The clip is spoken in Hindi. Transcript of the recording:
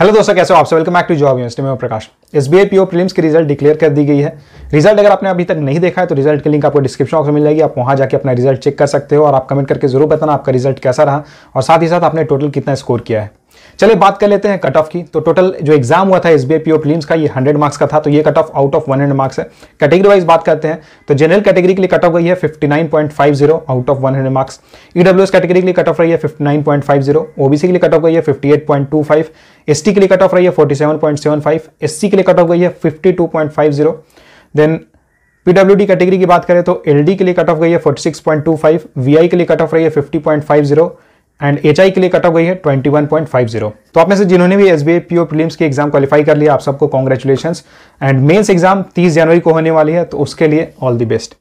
हेलो दोस्तों कैसे हो आप welcome back to job university में Prakash S B PO P prelims की रिजल्ट डिक्लेयर कर दी गई है रिजल्ट अगर आपने अभी तक नहीं देखा है तो रिजल्ट की लिंक आपको डिस्क्रिप्शन बॉक्स में मिल जाएगी आप वहां जाके अपना रिजल्ट चेक कर सकते हो और आप कमेंट करके जरूर बताना आपका रिजल्ट कैसा रहा और साथ ही साथ आपने टोटल कितना स्कोर किया है चले बात कर लेते हैं कट ऑफ की तो टोटल जो एग्जाम हुआ था एस बी आई प्रीम्स का ये 100 मार्क्स का था तो ये cut off out of 100 marks है कैटेगरी वाइज बात करते हैं तो जनरल कैटेगरी के लिए कट ऑफ गई है 59.50 out of 100 marks EWS category के लिए कट ऑफ रही है 59.50 ओबीसी के लिए कट ऑफ गई है एस टी के लिए कट ऑफ रही है 47.75 एससी के लिए कट ऑफ गई है 52.50 देन पीडब्ल्यू कैटेगरी की बात करें तो एल के लिए कट ऑफ गई है फाइव वीआई के लिए कट ऑफ रही है जीरो एंड एच के लिए कट ऑफ गई है 21.50 तो आप में से जिन्होंने भी एस बी पीओ प्रीलिम्स की एग्जाम क्वालिफाई कर लिया आप सबको कॉन्ग्रेचुलेशन एंड मेन्स एग्जाम 30 जनवरी को होने वाली है तो उसके लिए ऑल दी बेस्ट